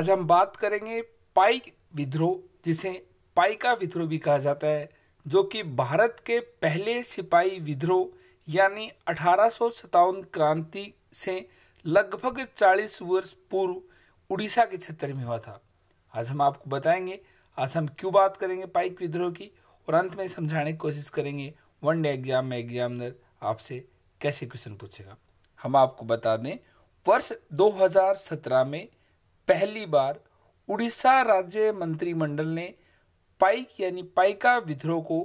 आज हम बात करेंगे पाई विद्रोह जिसे पाई का विद्रोह भी कहा जाता है जो कि भारत के पहले सिपाही विद्रोह यानी अठारह क्रांति से लगभग 40 वर्ष पूर्व उड़ीसा के क्षेत्र में हुआ था आज हम आपको बताएंगे आज हम क्यों बात करेंगे पाइक विद्रोह की और अंत में समझाने की कोशिश करेंगे वन डे एग्जाम में एग्जामिनर आपसे कैसे क्वेश्चन पूछेगा हम आपको बता दें वर्ष 2017 में पहली बार उड़ीसा राज्य मंत्रिमंडल ने पाइक यानी पाइका विद्रोह को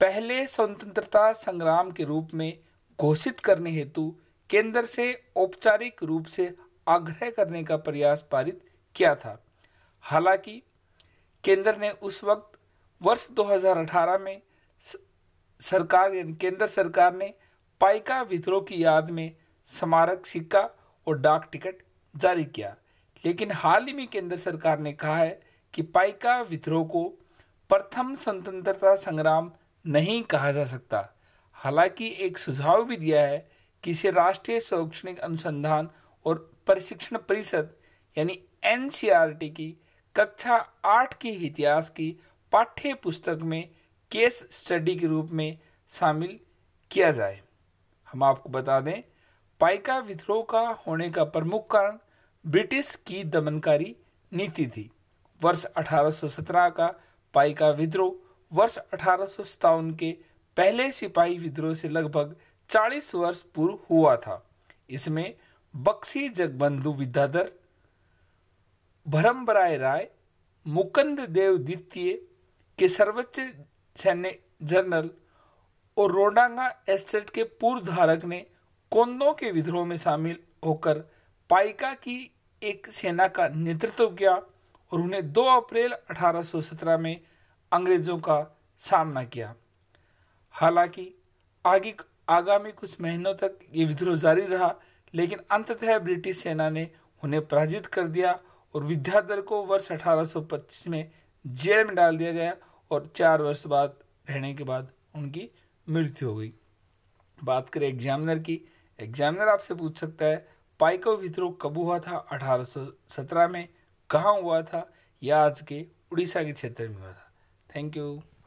पहले स्वतंत्रता संग्राम के रूप में घोषित करने हेतु केंद्र से औपचारिक रूप से आग्रह करने का प्रयास पारित किया था हालांकि केंद्र ने उस वक्त वर्ष 2018 में सरकार यानी केंद्र सरकार ने पाइका विद्रोह की याद में स्मारक सिक्का और डाक टिकट जारी किया लेकिन हाल ही में केंद्र सरकार ने कहा है कि पाइका विद्रोह को प्रथम स्वतंत्रता संग्राम नहीं कहा जा सकता हालांकि एक सुझाव भी दिया है कि इसे राष्ट्रीय शैक्षणिक अनुसंधान और प्रशिक्षण परिषद यानी एन की कक्षा आठ के इतिहास की पाठ्य पुस्तक में केस स्टडी के रूप में शामिल किया जाए हम आपको बता दें पाइका विद्रोह का होने का प्रमुख कारण ब्रिटिश की दमनकारी नीति थी वर्ष 1817 का पाई का विद्रोह वर्ष अठारह के पहले सिपाही विद्रोह से लगभग 40 वर्ष पूर्व हुआ था इसमें बक्सी जगबंधु विद्याधर भरमराय राय मुकंद देव द्वितीय के सर्वोच्च सैन्य जनरल और रोडांगा एस्टेट के पूर्व धारक ने कोंदों के विद्रोह में शामिल होकर पाइका की एक सेना का नेतृत्व किया और उन्हें 2 अप्रैल 1817 में अंग्रेज़ों का सामना किया हालांकि आगे आगामी कुछ महीनों तक ये विद्रोह जारी रहा लेकिन अंततः ब्रिटिश सेना ने उन्हें पराजित कर दिया और विद्याधर को वर्ष 1825 में जेल में डाल दिया गया और चार वर्ष बाद रहने के बाद उनकी मृत्यु हो गई बात करें एग्जामिनर की एग्जामिनर आपसे पूछ सकता है पाइको विद्रोह कब हुआ था 1817 में कहाँ हुआ था यह आज के उड़ीसा के क्षेत्र में हुआ था थैंक यू